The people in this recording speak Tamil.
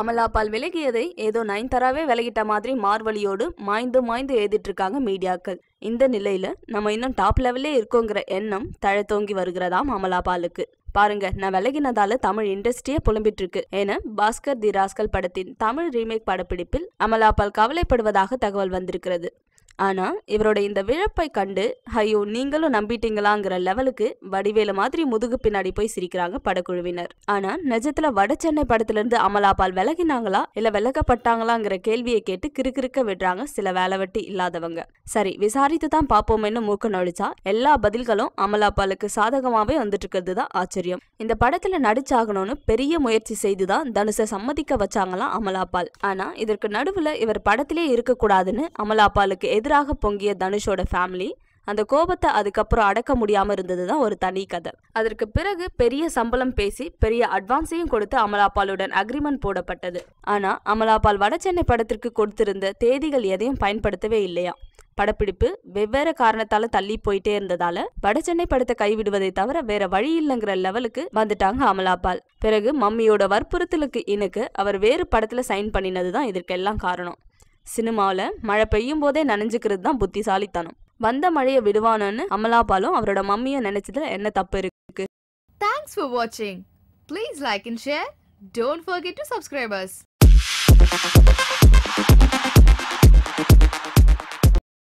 அமலாபால் விலகியதை ஏதோ நயன்தாராவே விலகிட்ட மாதிரி மார்வழியோடு மாய்ந்து மாய்ந்து எழுதிட்டு இருக்காங்க மீடியாக்கள் இந்த நிலையில நம்ம இன்னும் டாப் லெவல்லே இருக்கோங்கிற எண்ணம் தழத்தோங்கி வருகிறதாம் அமலாபாலுக்கு பாருங்க நான் விலகினதால தமிழ் இண்டஸ்ட்ரியே புலம்பிட்டு இருக்கு என பாஸ்கர் தி ராஸ்கல் படத்தின் தமிழ் ரீமேக் படப்பிடிப்பில் அமலாபால் கவலைப்படுவதாக தகவல் வந்திருக்கிறது ஆனால் இவரோட இந்த விழப்பை கண்டு ஐயோ நீங்களும் நம்பிட்டீங்களாங்கிற லெவலுக்கு வடிவேலு மாதிரி முதுகு பின்னாடி போய் சிரிக்கிறாங்க படக்குழுவினர் ஆனால் நிஜத்தில் வட சென்னை படத்திலிருந்து அமலாபால் விலகினாங்களா இல்லை விலகப்பட்டாங்களாங்கிற கேள்வியை கேட்டு கிறுக்கிறுக்க விடுறாங்க சில வேலை வெட்டி இல்லாதவங்க சரி விசாரித்து தான் பார்ப்போம்னு மூக்க நொழிச்சா எல்லா பதில்களும் அமலாபாலுக்கு சாதகமாகவே வந்துட்டு இருக்கிறது தான் ஆச்சரியம் இந்த படத்தில் நடிச்சாகணும்னு பெரிய முயற்சி செய்து தான் தனுஷை சம்மதிக்க வச்சாங்களாம் அமலாபால் ஆனால் இதற்கு நடுவில் இவர் படத்திலே இருக்கக்கூடாதுன்னு அமலாபாலுக்கு எதிர் எதிராக பொங்கிய தனுஷோட ஃபேமிலி அந்த கோபத்தை அதுக்கப்புறம் அடக்க முடியாமல் இருந்தது தான் ஒரு தனி கதை அதற்கு பிறகு பெரிய சம்பளம் பேசி பெரிய அட்வான்ஸையும் கொடுத்து அமலாபாலுடன் அக்ரிமெண்ட் போடப்பட்டது ஆனால் அமலாபால் வடசென்னை படத்திற்கு கொடுத்திருந்த தேதிகள் எதையும் பயன்படுத்தவே இல்லையா படப்பிடிப்பு வெவ்வேறு காரணத்தால் தள்ளி போயிட்டே இருந்ததால வடசென்னை படத்தை கைவிடுவதை தவிர வேற வழி இல்லைங்கிற லெவலுக்கு வந்துட்டாங்க அமலாபால் பிறகு மம்மியோட வற்புறுத்தலுக்கு இனுக்கு அவர் வேறு படத்தில் சைன் பண்ணினது தான் இதற்கெல்லாம் காரணம் சினிமாவில் மழை பெய்யும் போதே நனைஞ்சிக்கிறது தான் புத்திசாலித்தனம் வந்த மழையை விடுவானுன்னு அமலாபாலும் அவரோட மம்மியை நினைச்சதுல என்ன தப்பு இருக்கு தேங்க்ஸ் ஃபார் வாட்சிங் please like and share don't forget to subscribers